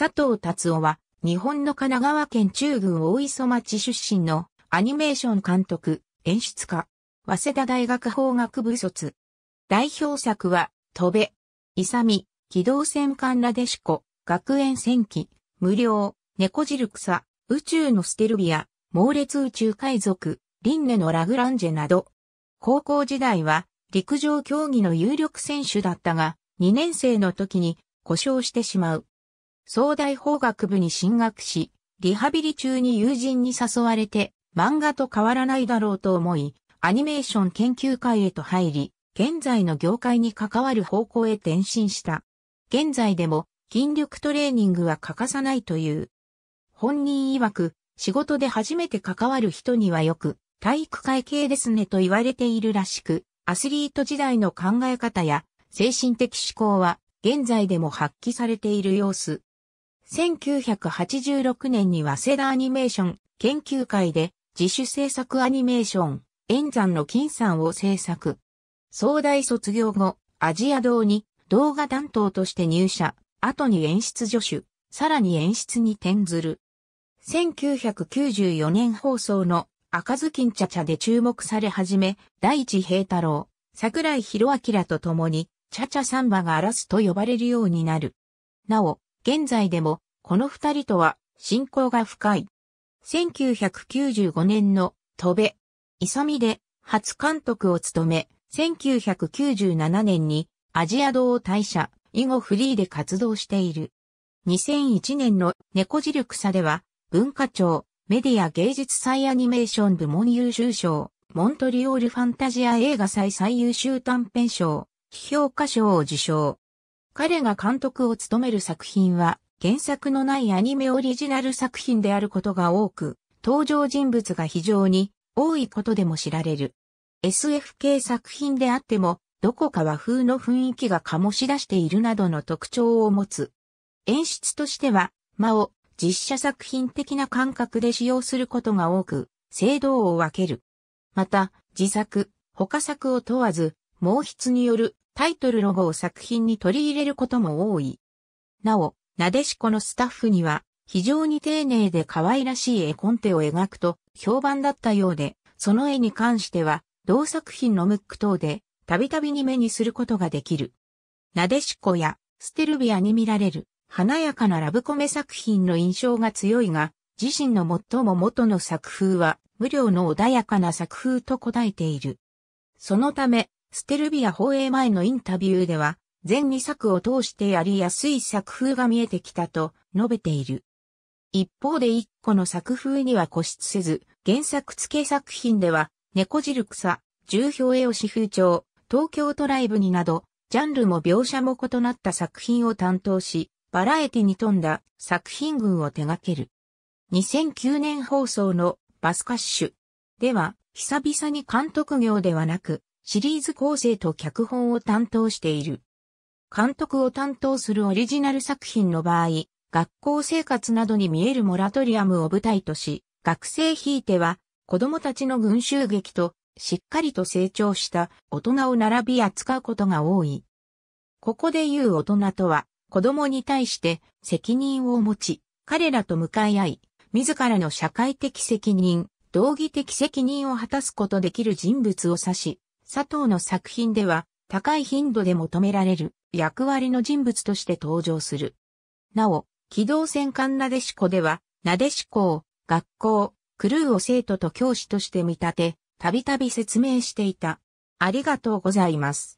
佐藤達夫は、日本の神奈川県中郡大磯町出身のアニメーション監督、演出家、早稲田大学法学部卒。代表作は、飛べ、イサミ、機動戦艦ラデシコ、学園戦記、無料、猫汁草、宇宙のステルビア、猛烈宇宙海賊、輪廻のラグランジェなど、高校時代は陸上競技の有力選手だったが、2年生の時に故障してしまう。総大法学部に進学し、リハビリ中に友人に誘われて、漫画と変わらないだろうと思い、アニメーション研究会へと入り、現在の業界に関わる方向へ転身した。現在でも筋力トレーニングは欠かさないという。本人曰く、仕事で初めて関わる人にはよく、体育会系ですねと言われているらしく、アスリート時代の考え方や精神的思考は現在でも発揮されている様子。1986年に早稲田アニメーション研究会で自主制作アニメーション、演山の金さんを制作。総大卒業後、アジア堂に動画担当として入社、後に演出助手、さらに演出に転ずる。1994年放送の赤ずきんちゃちゃで注目され始め、第一平太郎、桜井宏明と共に、ちゃちゃサンバが荒らすと呼ばれるようになる。なお、現在でも、この二人とは、親交が深い。1995年の、戸部、勇で、初監督を務め、1997年に、アジア道を退社、以後フリーで活動している。2001年の猫力差では、文化庁、メディア芸術祭アニメーション部門優秀賞、モントリオールファンタジア映画祭最優秀短編賞、批評家賞を受賞。彼が監督を務める作品は、原作のないアニメオリジナル作品であることが多く、登場人物が非常に多いことでも知られる。SF 系作品であっても、どこか和風の雰囲気が醸し出しているなどの特徴を持つ。演出としては、間を実写作品的な感覚で使用することが多く、制度を分ける。また、自作、他作を問わず、毛筆によるタイトルロゴを作品に取り入れることも多い。なお、なでしこのスタッフには、非常に丁寧で可愛らしい絵コンテを描くと評判だったようで、その絵に関しては、同作品のムック等で、たびたびに目にすることができる。なでしこや、ステルビアに見られる、華やかなラブコメ作品の印象が強いが、自身の最も元の作風は、無料の穏やかな作風と答えている。そのため、ステルビア放映前のインタビューでは、全2作を通してやりやすい作風が見えてきたと述べている。一方で一個の作風には固執せず、原作付け作品では、猫汁草、重表絵を四風潮、東京トライブになど、ジャンルも描写も異なった作品を担当し、バラエティに富んだ作品群を手掛ける。2009年放送のバスカッシュでは、久々に監督業ではなく、シリーズ構成と脚本を担当している。監督を担当するオリジナル作品の場合、学校生活などに見えるモラトリアムを舞台とし、学生ひいては子供たちの群衆劇としっかりと成長した大人を並び扱うことが多い。ここで言う大人とは子供に対して責任を持ち、彼らと向かい合い、自らの社会的責任、道義的責任を果たすことできる人物を指し、佐藤の作品では高い頻度で求められる役割の人物として登場する。なお、機動戦艦なでしこでは、なでしこを学校、クルーを生徒と教師として見立て、たびたび説明していた。ありがとうございます。